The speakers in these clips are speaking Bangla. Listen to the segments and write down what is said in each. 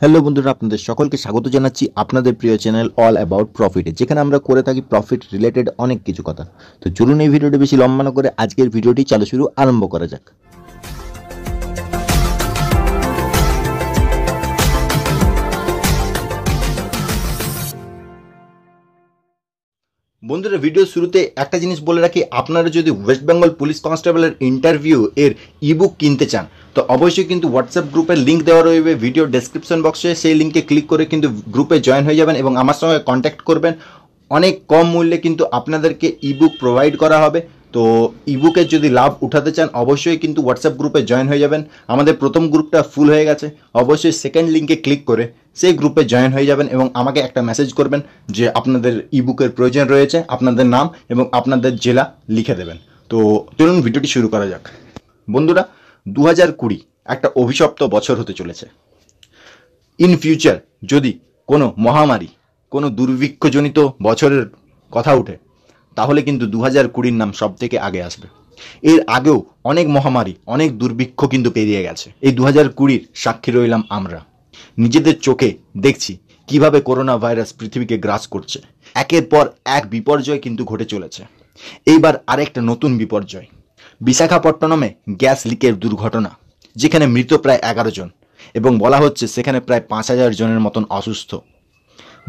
হ্যালো বন্ধুরা আপনাদের সকলকে স্বাগত জানাচ্ছি আপনাদের প্রিয় চ্যানেল অল অ্যাবাউট প্রফিটে যেখানে আমরা করে থাকি প্রফিট রিলেটেড অনেক কিছু কথা তো চলুন এই ভিডিওটি বেশি লম্বা না করে আজকের ভিডিওটি চালু শুরু আরম্ভ করা যাক বন্ধুরা ভিডিও শুরুতে একটা জিনিস বলে রাখি আপনারা যদি ওয়েস্ট বেঙ্গল পুলিশ কনস্টেবলের ইন্টারভিউ এর ইবুক কিনতে চান তো অবশ্যই কিন্তু হোয়াটসঅ্যাপ গ্রুপের লিঙ্ক দেওয়া রয়েবে ভিডিও ডেসক্রিপশন বক্সে সেই লিঙ্কে ক্লিক করে কিন্তু গ্রুপে জয়েন হয়ে যাবেন এবং আমার সঙ্গে কন্ট্যাক্ট করবেন অনেক কম মূল্যে কিন্তু আপনাদেরকে ইবুক প্রোভাইড করা হবে তো ইবুকের যদি লাভ উঠাতে চান অবশ্যই কিন্তু হোয়াটসঅ্যাপ গ্রুপে জয়েন হয়ে যাবেন আমাদের প্রথম গ্রুপটা ফুল হয়ে গেছে অবশ্যই সেকেন্ড লিঙ্কে ক্লিক করে সেই গ্রুপে জয়েন হয়ে যাবেন এবং আমাকে একটা মেসেজ করবেন যে আপনাদের ইবুকের প্রয়োজন রয়েছে আপনাদের নাম এবং আপনাদের জেলা লিখে দেবেন তো চলুন ভিডিওটি শুরু করা যাক বন্ধুরা দু হাজার কুড়ি একটা অভিশপ্ত বছর হতে চলেছে ইন ফিউচার যদি কোনো মহামারী কোনো দুর্ভিক্ষজনিত বছরের কথা উঠে তাহলে কিন্তু দু হাজার কুড়ির নাম সব থেকে আগে আসবে এর আগেও অনেক মহামারী অনেক দুর্ভিক্ষ কিন্তু পেরিয়ে গেছে এই দু হাজার কুড়ির সাক্ষী রইলাম আমরা নিজেদের চোখে দেখছি কিভাবে করোনা ভাইরাস পৃথিবীকে গ্রাস করছে একের পর এক বিপর্যয় কিন্তু ঘটে চলেছে এইবার আরেকটা নতুন বিপর্যয় বিশাখাপট্টনমে গ্যাস লিকের দুর্ঘটনা যেখানে মৃত প্রায় এগারো জন এবং বলা হচ্ছে সেখানে প্রায় পাঁচ হাজার জনের মতন অসুস্থ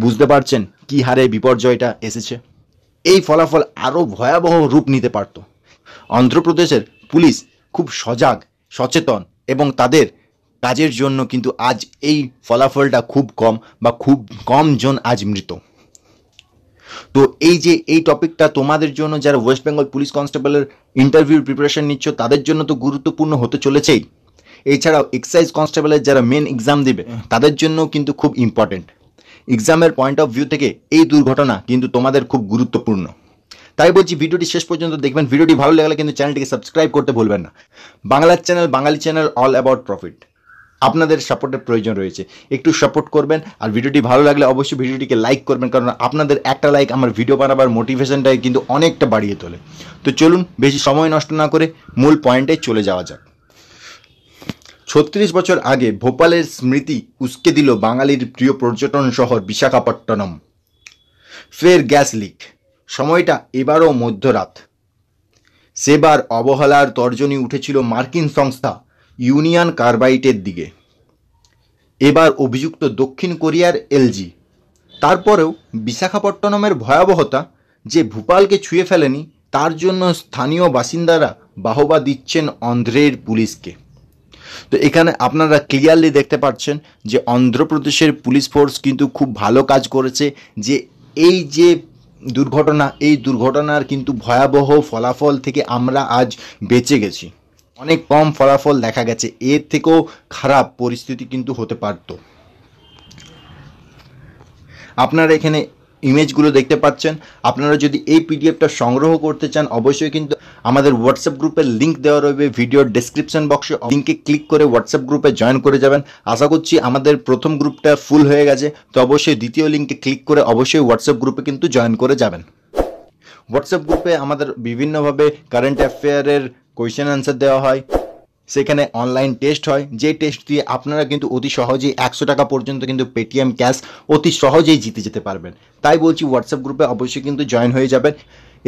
বুঝতে পারছেন কি হারে বিপর্যয়টা এসেছে এই ফলাফল আরও ভয়াবহ রূপ নিতে পারত অন্ধ্রপ্রদেশের পুলিশ খুব সজাগ সচেতন এবং তাদের কাজের জন্য কিন্তু আজ এই ফলাফলটা খুব কম বা খুব কম জন আজ মৃত তো এই যে এই টপিকটা তোমাদের জন্য যারা ওয়েস্ট বেঙ্গল পুলিশ কনস্টেবলের ইন্টারভিউ প্রিপারেশন নিচ্ছ তাদের জন্য তো গুরুত্বপূর্ণ হতে চলেছেই এছাড়াও এক্সাইজ কনস্টেবলের যারা মেন এক্সাম দেবে তাদের জন্য কিন্তু খুব ইম্পর্টেন্ট এক্সামের পয়েন্ট অফ ভিউ থেকে এই দুর্ঘটনা কিন্তু তোমাদের খুব গুরুত্বপূর্ণ তাই বলছি ভিডিওটি শেষ পর্যন্ত দেখবেন ভিডিওটি ভালো লাগলে কিন্তু চ্যানেলটিকে সাবস্ক্রাইব করতে ভুলবেন না বাংলার চ্যানেল বাঙালি চ্যানেল অল অ্যাবাউট প্রফিট আপনাদের সাপোর্টের প্রয়োজন রয়েছে একটু সাপোর্ট করবেন আর ভিডিওটি ভালো লাগলে অবশ্যই ভিডিওটিকে লাইক করবেন কারণ আপনাদের একটা লাইক আমার ভিডিও বানাবার মোটিভেশনটাই কিন্তু অনেকটা বাড়িয়ে তোলে তো চলুন বেশি সময় নষ্ট না করে মূল পয়েন্টে চলে যাওয়া যাক ছত্রিশ বছর আগে ভোপালের স্মৃতি উসকে দিল বাঙালির প্রিয় পর্যটন শহর বিশাখাপট্টনম ফের গ্যাস লিক সময়টা এবারও মধ্যরাত সেবার অবহেলার তর্জনী উঠেছিল মার্কিন সংস্থা ইউনিয়ন কার্বাইটের দিকে এবার অভিযুক্ত দক্ষিণ কোরিয়ার এলজি তারপরেও বিশাখাপট্টনমের ভয়াবহতা যে ভূপালকে ছুঁয়ে ফেলেনি তার জন্য স্থানীয় বাসিন্দারা বাহবা দিচ্ছেন অন্ধ্রের পুলিশকে তো এখানে আপনারা ক্লিয়ারলি দেখতে পাচ্ছেন যে অন্ধ্রপ্রদেশের পুলিশ ফোর্স কিন্তু খুব ভালো কাজ করেছে যে এই যে দুর্ঘটনা এই দুর্ঘটনার কিন্তু ভয়াবহ ফলাফল থেকে আমরা আজ বেঁচে গেছি অনেক কম ফলাফল দেখা গেছে এর থেকেও খারাপ পরিস্থিতি কিন্তু হতে পারত আপনারা এখানে ইমেজগুলো দেখতে পাচ্ছেন আপনারা যদি এই পিডিএফটা সংগ্রহ করতে চান অবশ্যই কিন্তু আমাদের হোয়াটসঅ্যাপ গ্রুপের লিঙ্ক দেওয়া রয়েছে ভিডিওর ডেসক্রিপশন বক্সে লিঙ্কে ক্লিক করে হোয়াটসঅ্যাপ গ্রুপে জয়েন করে যাবেন আশা করছি আমাদের প্রথম গ্রুপটা ফুল হয়ে গেছে তো অবশ্যই দ্বিতীয় লিঙ্কে ক্লিক করে অবশ্যই হোয়াটসঅ্যাপ গ্রুপে কিন্তু জয়েন করে যাবেন হোয়াটসঅ্যাপ গ্রুপে আমাদের বিভিন্নভাবে কারেন্ট অ্যাফেয়ারের কোয়েশ্চেন অ্যান্সার দেওয়া হয় সেখানে অনলাইন টেস্ট হয় যে টেস্ট দিয়ে আপনারা কিন্তু অতি সহজেই একশো টাকা পর্যন্ত কিন্তু পেটিএম ক্যাশ অতি সহজেই জিতে যেতে পারবেন তাই বলছি হোয়াটসঅ্যাপ গ্রুপে অবশ্যই কিন্তু জয়েন হয়ে যাবেন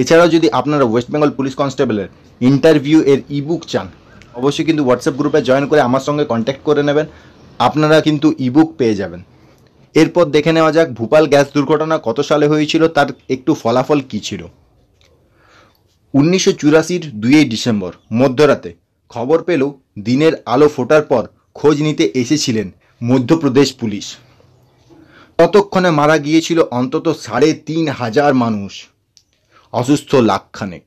এছাড়াও যদি আপনারা ওয়েস্ট বেঙ্গল পুলিশ কনস্টেবলের ইন্টারভিউ এর ইবুক চান অবশ্যই কিন্তু হোয়াটসঅ্যাপ গ্রুপে জয়েন করে আমার সঙ্গে কন্ট্যাক্ট করে নেবেন আপনারা কিন্তু ইবুক পেয়ে যাবেন এরপর দেখে নেওয়া যাক ভূপাল গ্যাস দুর্ঘটনা কত সালে হয়েছিল তার একটু ফলাফল কী ছিল উনিশশো চুরাশির দুই ডিসেম্বর মধ্যরাতে খবর পেল দিনের আলো ফোটার পর খোঁজ নিতে এসেছিলেন মধ্যপ্রদেশ পুলিশ ততক্ষণে মারা গিয়েছিল অন্তত সাড়ে তিন হাজার মানুষ অসুস্থ লাখখানেক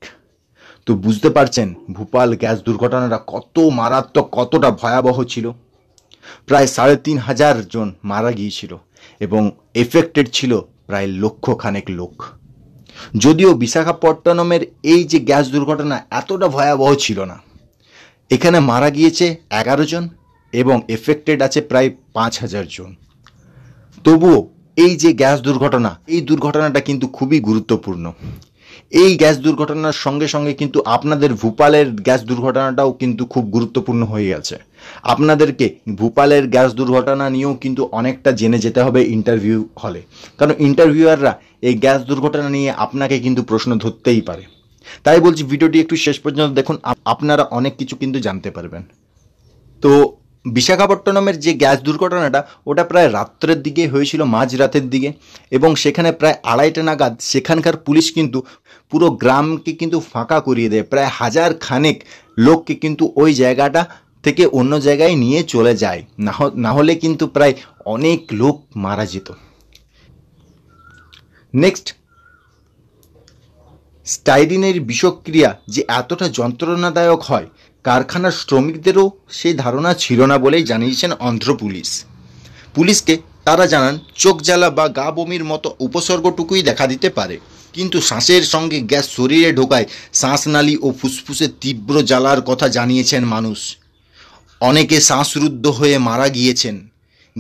তো বুঝতে পারছেন ভূপাল গ্যাস দুর্ঘটনাটা কত মারাত্মক কতটা ভয়াবহ ছিল প্রায় সাড়ে তিন হাজার জন মারা গিয়েছিল এবং এফেক্টেড ছিল প্রায় লক্ষখানেক লোক যদিও বিশাখাপট্টনমের এই যে গ্যাস দুর্ঘটনা এতটা ভয়াবহ ছিল না এখানে মারা গিয়েছে এগারো জন এবং এফেক্টেড আছে প্রায় পাঁচ হাজার জন তবুও এই যে গ্যাস দুর্ঘটনা এই দুর্ঘটনাটা কিন্তু খুবই গুরুত্বপূর্ণ এই গ্যাস দুর্ঘটনার সঙ্গে সঙ্গে কিন্তু আপনাদের ভূপালের গ্যাস দুর্ঘটনাটাও কিন্তু খুব গুরুত্বপূর্ণ হয়ে গেছে আপনাদেরকে ভূপালের গ্যাস দুর্ঘটনা নিয়েও কিন্তু অনেকটা জেনে যেতে হবে ইন্টারভিউ হলে কারণ ইন্টারভিউয়াররা এই গ্যাস দুর্ঘটনা নিয়ে আপনাকে কিন্তু প্রশ্ন ধরতেই পারে তাই বলছি ভিডিওটি একটু শেষ পর্যন্ত দেখুন আপনারা অনেক কিছু কিন্তু জানতে পারবেন তো বিশাখাপট্টনমের যে গ্যাস দুর্ঘটনাটা ওটা প্রায় রাত্রের দিকে হয়েছিল মাঝ রাতের দিকে এবং সেখানে প্রায় আড়াইটা নাগাদ সেখানকার পুলিশ কিন্তু পুরো গ্রামকে কিন্তু ফাঁকা করিয়ে দেয় প্রায় হাজার খানেক লোককে কিন্তু ওই জায়গাটা থেকে অন্য জায়গায় নিয়ে চলে যায় না হলে কিন্তু প্রায় অনেক লোক মারা যেত নেক্সট স্টাইরিনের বিষক্রিয়া যে এতটা যন্ত্রণাদায়ক হয় কারখানার শ্রমিকদেরও সেই ধারণা ছিল না বলেই জানিয়েছেন অন্ধ্র পুলিশ পুলিশকে তারা জানান চোখ জ্বালা বা গা বমির মতো উপসর্গটুকুই দেখা দিতে পারে কিন্তু শ্বাসের সঙ্গে গ্যাস শরীরে ঢোকায় শ্বাসনালী ও ফুসফুসে তীব্র জ্বালার কথা জানিয়েছেন মানুষ অনেকে শ্বাসরুদ্ধ হয়ে মারা গিয়েছেন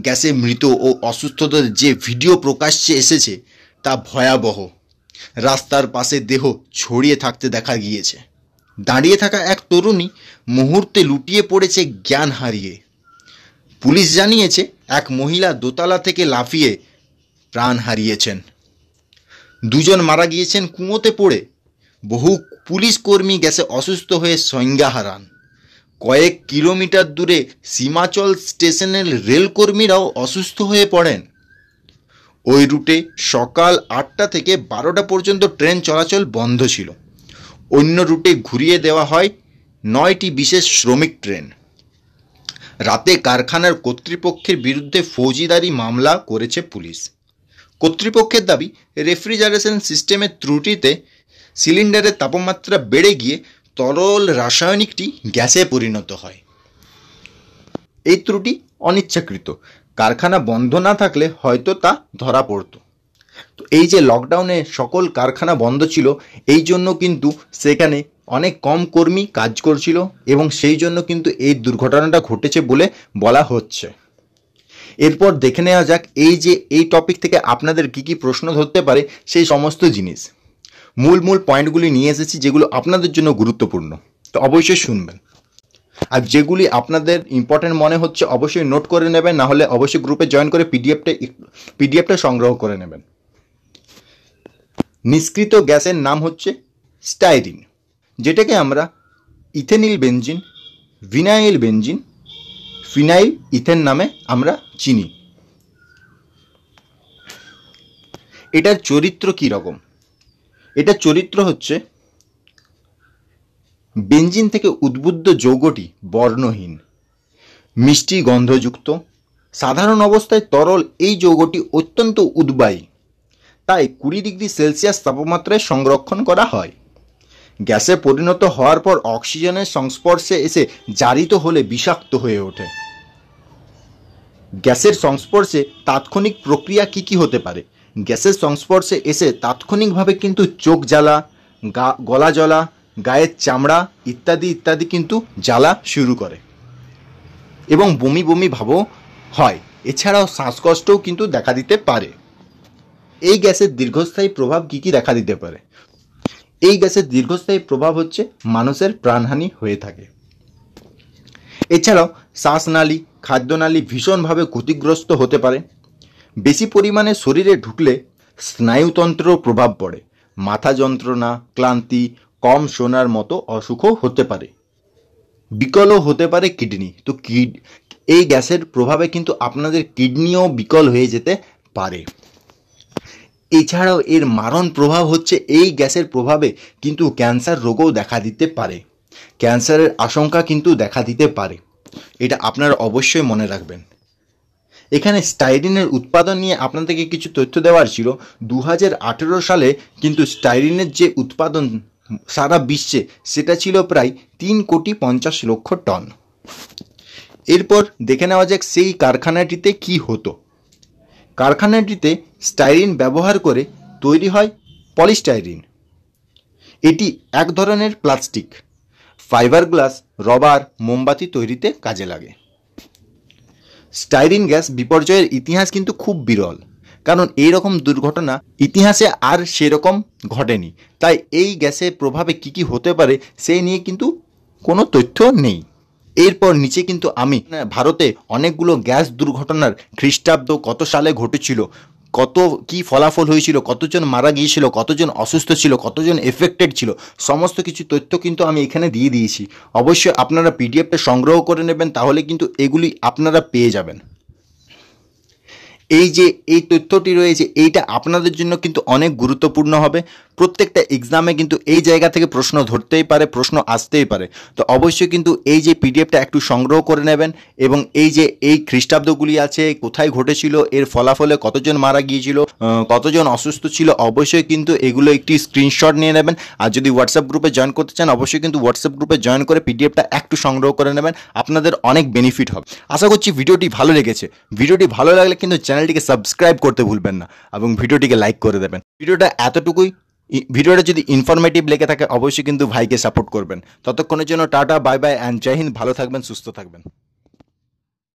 গ্যাসে মৃত ও অসুস্থতার যে ভিডিও প্রকাশ্যে এসেছে তা ভয়াবহ রাস্তার পাশে দেহ ছড়িয়ে থাকতে দেখা গিয়েছে দাঁড়িয়ে থাকা এক তরুণী মুহূর্তে লুটিয়ে পড়েছে জ্ঞান হারিয়ে পুলিশ জানিয়েছে এক মহিলা দোতলা থেকে লাফিয়ে প্রাণ হারিয়েছেন দুজন মারা গিয়েছেন কুঁয়োতে পড়ে বহু পুলিশ কর্মী গ্যাসে অসুস্থ হয়ে সংজ্ঞা হারান কয়েক কিলোমিটার দূরে সীমাচল স্টেশনের রেলকর্মীরাও অসুস্থ হয়ে পড়েন ওই রুটে সকাল আটটা থেকে বারোটা পর্যন্ত ট্রেন চলাচল বন্ধ ছিল অন্য রুটে ঘুরিয়ে দেওয়া হয় নয়টি বিশেষ শ্রমিক ট্রেন রাতে কারখানার কর্তৃপক্ষের বিরুদ্ধে ফৌজিদারি মামলা করেছে পুলিশ কর্তৃপক্ষের দাবি রেফ্রিজারেশন সিস্টেমের ত্রুটিতে সিলিন্ডারের তাপমাত্রা বেড়ে গিয়ে তরল রাসায়নিকটি গ্যাসে পরিণত হয় এই ত্রুটি অনিচ্ছাকৃত কারখানা বন্ধ না থাকলে হয়তো তা ধরা পড়ত তো এই যে লকডাউনে সকল কারখানা বন্ধ ছিল এই জন্য কিন্তু সেখানে অনেক কম কর্মী কাজ করছিল এবং সেই জন্য কিন্তু এই দুর্ঘটনাটা ঘটেছে বলে বলা হচ্ছে এরপর দেখে নেওয়া যাক এই যে এই টপিক থেকে আপনাদের কি কি প্রশ্ন ধরতে পারে সেই সমস্ত জিনিস মূল মূল পয়েন্টগুলি নিয়ে এসেছি যেগুলো আপনাদের জন্য গুরুত্বপূর্ণ তো অবশ্যই শুনবেন আর যেগুলি আপনাদের ইম্পর্টেন্ট মনে হচ্ছে অবশ্যই নোট করে নেবেন না হলে অবশ্যই গ্রুপে জয়েন করে পিডিএফটা পিডিএফটা সংগ্রহ করে নেবেন নিষ্কৃত গ্যাসের নাম হচ্ছে স্টাইরিন যেটাকে আমরা ethenyl benzene vinyl benzene phenyl ethane নামে আমরা চিনি এটার চরিত্র কী রকম এটা চরিত্র হচ্ছে বেঞ্জিন থেকে উদ্বুদ্ধ যৌগটি বর্ণহীন মিষ্টি গন্ধযুক্ত সাধারণ অবস্থায় তরল এই যৌগটি অত্যন্ত উদ্বায়ী তাই কুড়ি ডিগ্রি সেলসিয়াস তাপমাত্রায় সংরক্ষণ করা হয় গ্যাসে পরিণত হওয়ার পর অক্সিজেনের সংস্পর্শে এসে জারিত হলে বিষাক্ত হয়ে ওঠে গ্যাসের সংস্পর্শে তাৎক্ষণিক প্রক্রিয়া কী কী হতে পারে গ্যাসের সংস্পর্শে এসে তাৎক্ষণিকভাবে কিন্তু চোখ জ্বালা গা গলা জ্বলা গায়ের চামড়া ইত্যাদি ইত্যাদি কিন্তু জ্বালা শুরু করে এবং বমি বমি ভাবও হয় এছাড়াও শ্বাসকষ্টও কিন্তু দেখা দিতে পারে এই গ্যাসের দীর্ঘস্থায়ী প্রভাব কী কী দেখা দিতে পারে এই গ্যাসের দীর্ঘস্থায়ী প্রভাব হচ্ছে মানুষের প্রাণহানি হয়ে থাকে এছাড়াও শ্বাসনালী খাদ্যনালী ভীষণভাবে ক্ষতিগ্রস্ত হতে পারে বেশি পরিমাণে শরীরে ঢুকলে স্নায়ুতন্ত্রেরও প্রভাব পড়ে মাথা যন্ত্রণা ক্লান্তি কম শোনার মতো অসুখও হতে পারে বিকলও হতে পারে কিডনি তো কিড এই গ্যাসের প্রভাবে কিন্তু আপনাদের কিডনিও বিকল হয়ে যেতে পারে এছাড়াও এর মারণ প্রভাব হচ্ছে এই গ্যাসের প্রভাবে কিন্তু ক্যান্সার রোগও দেখা দিতে পারে ক্যান্সারের আশঙ্কা কিন্তু দেখা দিতে পারে এটা আপনারা অবশ্যই মনে রাখবেন এখানে স্টাইরিনের উৎপাদন নিয়ে আপনাদেরকে কিছু তথ্য দেওয়ার ছিল দু সালে কিন্তু স্টাইরিনের যে উৎপাদন সারা বিশ্বে সেটা ছিল প্রায় তিন কোটি পঞ্চাশ লক্ষ টন এরপর দেখে নেওয়া যাক সেই কারখানাটিতে কি হতো কারখানাটিতে স্টাইরিন ব্যবহার করে তৈরি হয় পলিস্টাইরিন এটি এক ধরনের প্লাস্টিক ফাইবার গ্লাস রবার মোমবাতি তৈরিতে কাজে লাগে স্টাইরিন গ্যাস বিপর্যয়ের ইতিহাস কিন্তু খুব বিরল কারণ এই রকম দুর্ঘটনা ইতিহাসে আর সেরকম ঘটেনি তাই এই গ্যাসের প্রভাবে কি কি হতে পারে সেই নিয়ে কিন্তু কোনো তথ্য নেই এরপর নিচে কিন্তু আমি ভারতে অনেকগুলো গ্যাস দুর্ঘটনার খ্রিস্টাব্দ কত সালে ঘটেছিল কত কি ফলাফল হয়েছিল কতজন মারা গিয়েছিল কতজন অসুস্থ ছিল কতজন এফেক্টেড ছিল সমস্ত কিছু তথ্য কিন্তু আমি এখানে দিয়ে দিয়েছি অবশ্যই আপনারা পিডিএফটা সংগ্রহ করে নেবেন তাহলে কিন্তু এগুলি আপনারা পেয়ে যাবেন এই যে এই তথ্যটি রয়েছে এইটা আপনাদের জন্য কিন্তু অনেক গুরুত্বপূর্ণ হবে প্রত্যেকটা এক্সামে কিন্তু এই জায়গা থেকে প্রশ্ন ধরতেই পারে প্রশ্ন আসতেই পারে তো অবশ্যই কিন্তু এই যে পিডিএফটা একটু সংগ্রহ করে নেবেন এবং এই যে এই খ্রিস্টাব্দগুলি আছে কোথায় ঘটেছিল এর ফলাফলে কতজন মারা গিয়েছিল কতজন অসুস্থ ছিল অবশ্যই কিন্তু এগুলো একটি স্ক্রিনশট নিয়ে নেবেন আর যদি হোয়াটসঅ্যাপ গ্রুপে জয়েন করতে চান অবশ্যই কিন্তু হোয়াটসঅ্যাপ গ্রুপে জয়েন করে পিডিএফটা একটু সংগ্রহ করে নেবেন আপনাদের অনেক বেনিফিট হবে আশা করছি ভিডিওটি ভালো লেগেছে ভিডিওটি ভালো লাগলে কিন্তু চ্যানেল চ্যানেলটিকে সাবস্ক্রাইব করতে ভুলবেন না এবং ভিডিওটিকে লাইক করে দেবেন ভিডিওটা এতটুকুই ভিডিওটা যদি ইনফরমেটিভ লেগে থাকে অবশ্যই কিন্তু ভাইকে সাপোর্ট করবেন ততক্ষণের জন্য tata bye bye and Jai Hind ভালো থাকবেন সুস্থ থাকবেন